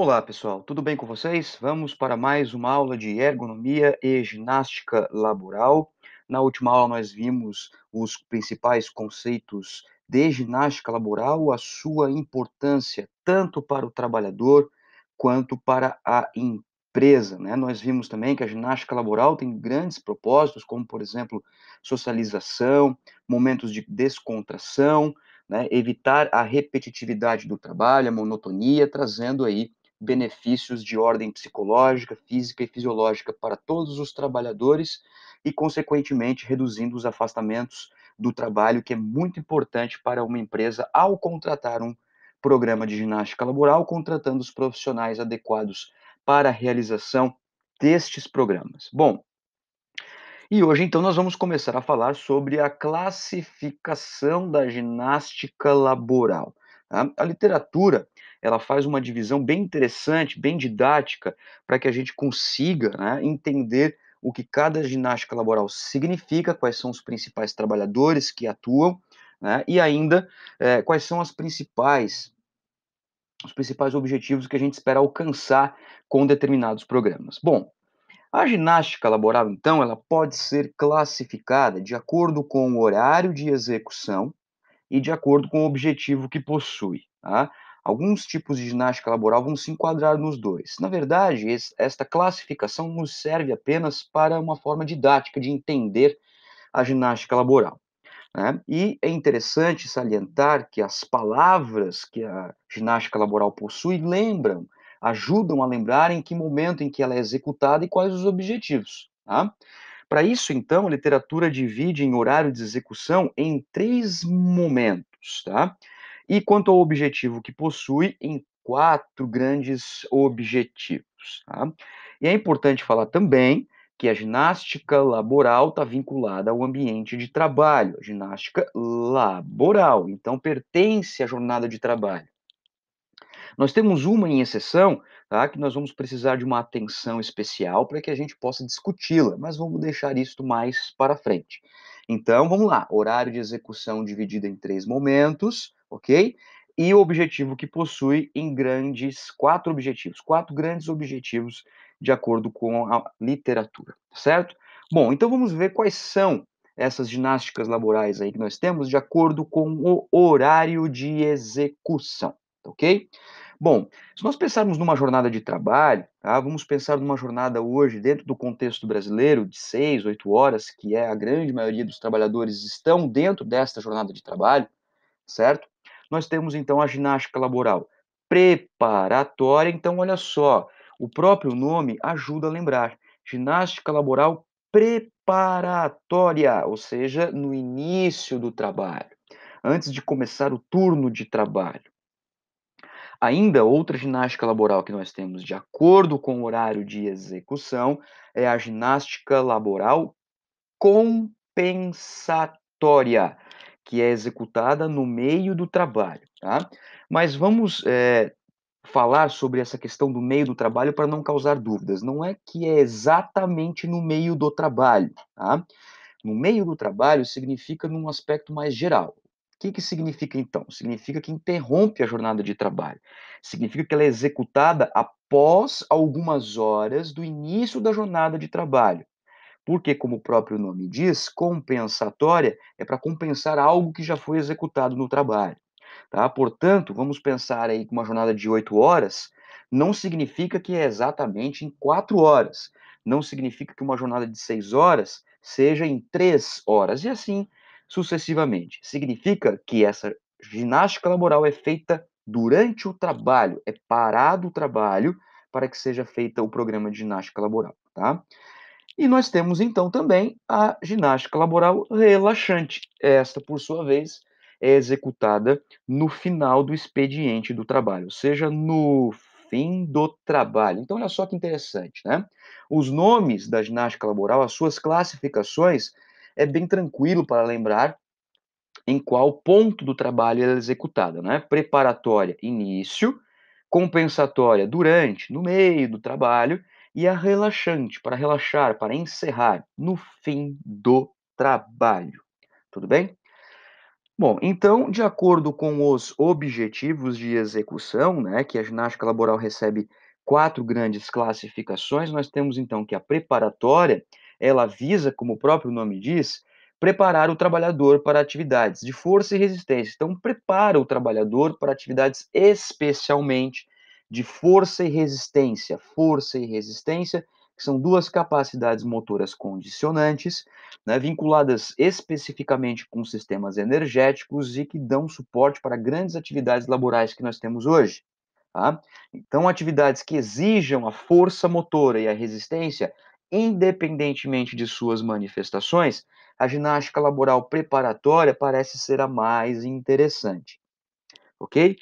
Olá, pessoal, tudo bem com vocês? Vamos para mais uma aula de ergonomia e ginástica laboral. Na última aula, nós vimos os principais conceitos de ginástica laboral, a sua importância tanto para o trabalhador quanto para a empresa. Né? Nós vimos também que a ginástica laboral tem grandes propósitos, como, por exemplo, socialização, momentos de descontração. Né? evitar a repetitividade do trabalho, a monotonia, trazendo aí benefícios de ordem psicológica, física e fisiológica para todos os trabalhadores e, consequentemente, reduzindo os afastamentos do trabalho, que é muito importante para uma empresa ao contratar um programa de ginástica laboral, contratando os profissionais adequados para a realização destes programas. Bom, e hoje então nós vamos começar a falar sobre a classificação da ginástica laboral. Tá? A literatura ela faz uma divisão bem interessante, bem didática, para que a gente consiga né, entender o que cada ginástica laboral significa, quais são os principais trabalhadores que atuam, né, e ainda é, quais são as principais os principais objetivos que a gente espera alcançar com determinados programas. Bom, a ginástica laboral, então, ela pode ser classificada de acordo com o horário de execução e de acordo com o objetivo que possui. Tá? Alguns tipos de ginástica laboral vão se enquadrar nos dois. Na verdade, esta classificação nos serve apenas para uma forma didática de entender a ginástica laboral. Né? E é interessante salientar que as palavras que a ginástica laboral possui lembram, ajudam a lembrar em que momento em que ela é executada e quais os objetivos. Tá? Para isso, então, a literatura divide em horário de execução em três momentos. Tá? E quanto ao objetivo que possui, em quatro grandes objetivos. Tá? E é importante falar também que a ginástica laboral está vinculada ao ambiente de trabalho, a ginástica laboral, então pertence à jornada de trabalho. Nós temos uma em exceção, tá, que nós vamos precisar de uma atenção especial para que a gente possa discuti-la, mas vamos deixar isso mais para frente. Então, vamos lá: horário de execução dividido em três momentos, ok? E o objetivo que possui em grandes, quatro objetivos, quatro grandes objetivos de acordo com a literatura, tá certo? Bom, então vamos ver quais são essas ginásticas laborais aí que nós temos de acordo com o horário de execução, tá ok? Bom, se nós pensarmos numa jornada de trabalho, tá? vamos pensar numa jornada hoje, dentro do contexto brasileiro, de seis, oito horas, que é a grande maioria dos trabalhadores estão dentro desta jornada de trabalho, certo? Nós temos então a ginástica laboral preparatória. Então, olha só, o próprio nome ajuda a lembrar: ginástica laboral preparatória, ou seja, no início do trabalho, antes de começar o turno de trabalho. Ainda outra ginástica laboral que nós temos de acordo com o horário de execução é a ginástica laboral compensatória que é executada no meio do trabalho. Tá? Mas vamos é, falar sobre essa questão do meio do trabalho para não causar dúvidas. Não é que é exatamente no meio do trabalho. Tá? No meio do trabalho significa num aspecto mais geral. O que, que significa então? Significa que interrompe a jornada de trabalho. Significa que ela é executada após algumas horas do início da jornada de trabalho porque, como o próprio nome diz, compensatória é para compensar algo que já foi executado no trabalho. Tá? Portanto, vamos pensar aí que uma jornada de oito horas não significa que é exatamente em quatro horas, não significa que uma jornada de seis horas seja em três horas, e assim sucessivamente. Significa que essa ginástica laboral é feita durante o trabalho, é parado o trabalho para que seja feita o programa de ginástica laboral. Tá? E nós temos então também a ginástica laboral relaxante. Esta, por sua vez, é executada no final do expediente do trabalho, ou seja, no fim do trabalho. Então, olha só que interessante, né? Os nomes da ginástica laboral, as suas classificações, é bem tranquilo para lembrar em qual ponto do trabalho ela é executada, né? Preparatória, início, compensatória, durante, no meio do trabalho e a relaxante para relaxar, para encerrar no fim do trabalho. Tudo bem? Bom, então, de acordo com os objetivos de execução, né, que a ginástica laboral recebe quatro grandes classificações, nós temos então que a preparatória, ela visa, como o próprio nome diz, preparar o trabalhador para atividades de força e resistência. Então, prepara o trabalhador para atividades especialmente de força e resistência. Força e resistência, que são duas capacidades motoras condicionantes, né, vinculadas especificamente com sistemas energéticos e que dão suporte para grandes atividades laborais que nós temos hoje. Tá? Então, atividades que exijam a força motora e a resistência, independentemente de suas manifestações, a ginástica laboral preparatória parece ser a mais interessante. Ok?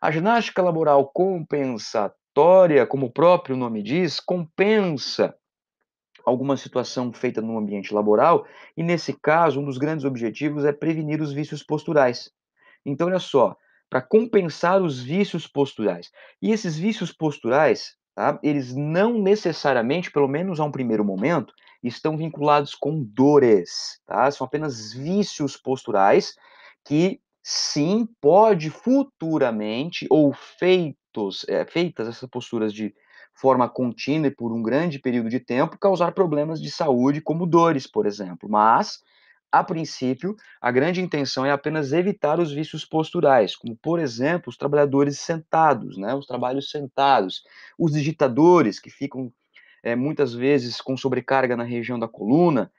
A ginástica laboral compensatória, como o próprio nome diz, compensa alguma situação feita no ambiente laboral, e nesse caso, um dos grandes objetivos é prevenir os vícios posturais. Então, olha só, para compensar os vícios posturais. E esses vícios posturais, tá, eles não necessariamente, pelo menos a um primeiro momento, estão vinculados com dores, tá? São apenas vícios posturais que sim, pode futuramente, ou feitos, é, feitas essas posturas de forma contínua e por um grande período de tempo, causar problemas de saúde, como dores, por exemplo. Mas, a princípio, a grande intenção é apenas evitar os vícios posturais, como, por exemplo, os trabalhadores sentados, né, os trabalhos sentados, os digitadores que ficam é, muitas vezes com sobrecarga na região da coluna,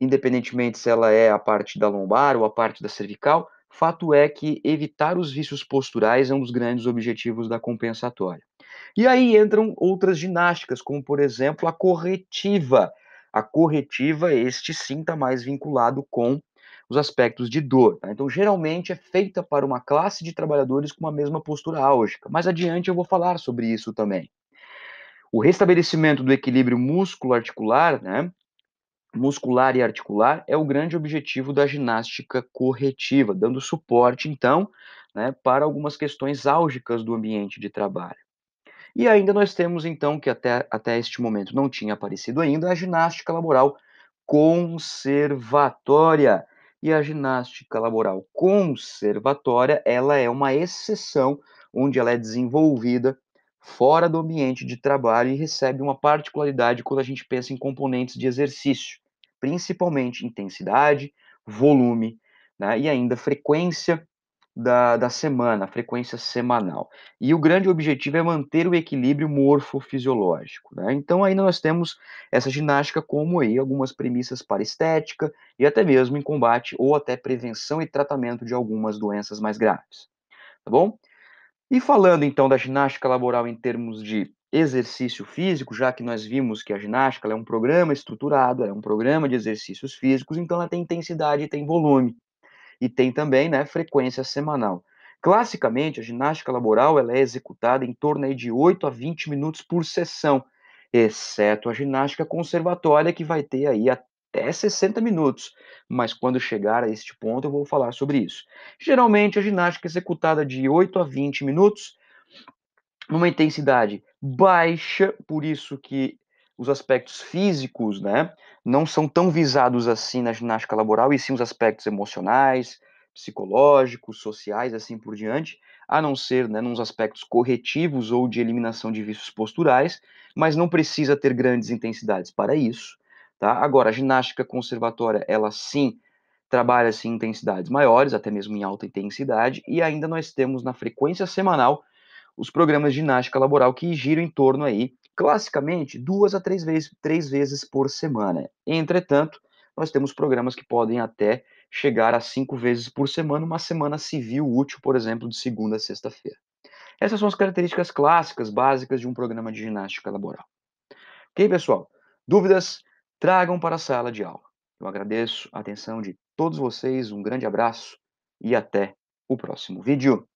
independentemente se ela é a parte da lombar ou a parte da cervical, Fato é que evitar os vícios posturais é um dos grandes objetivos da compensatória. E aí entram outras ginásticas, como por exemplo a corretiva. A corretiva, este sim, está mais vinculado com os aspectos de dor. Tá? Então, geralmente é feita para uma classe de trabalhadores com a mesma postura álgica. Mais adiante eu vou falar sobre isso também. O restabelecimento do equilíbrio músculo-articular, né, muscular e articular é o grande objetivo da ginástica corretiva, dando suporte, então, né, para algumas questões álgicas do ambiente de trabalho. E ainda nós temos, então, que até, até este momento não tinha aparecido ainda, a ginástica laboral conservatória. E a ginástica laboral conservatória, ela é uma exceção, onde ela é desenvolvida fora do ambiente de trabalho e recebe uma particularidade quando a gente pensa em componentes de exercício, principalmente intensidade, volume né, e ainda frequência da, da semana, frequência semanal. E o grande objetivo é manter o equilíbrio morfofisiológico. Né? Então, ainda nós temos essa ginástica como aí algumas premissas para estética e até mesmo em combate ou até prevenção e tratamento de algumas doenças mais graves. Tá bom? E falando então da ginástica laboral em termos de exercício físico, já que nós vimos que a ginástica é um programa estruturado, é um programa de exercícios físicos, então ela tem intensidade e tem volume. E tem também né, frequência semanal. Classicamente, a ginástica laboral ela é executada em torno de 8 a 20 minutos por sessão, exceto a ginástica conservatória, que vai ter aí a até 60 minutos, mas quando chegar a este ponto eu vou falar sobre isso. Geralmente a ginástica é executada de 8 a 20 minutos, numa intensidade baixa, por isso que os aspectos físicos, né, não são tão visados assim na ginástica laboral, e sim os aspectos emocionais, psicológicos, sociais, assim por diante, a não ser né, nos aspectos corretivos ou de eliminação de vícios posturais, mas não precisa ter grandes intensidades para isso. Tá? Agora, a ginástica conservatória, ela sim trabalha-se em intensidades maiores, até mesmo em alta intensidade, e ainda nós temos na frequência semanal os programas de ginástica laboral que giram em torno aí, classicamente, duas a três vezes, três vezes por semana. Entretanto, nós temos programas que podem até chegar a cinco vezes por semana, uma semana civil útil, por exemplo, de segunda a sexta-feira. Essas são as características clássicas, básicas de um programa de ginástica laboral. Ok, pessoal? Dúvidas? tragam para a sala de aula. Eu agradeço a atenção de todos vocês, um grande abraço e até o próximo vídeo.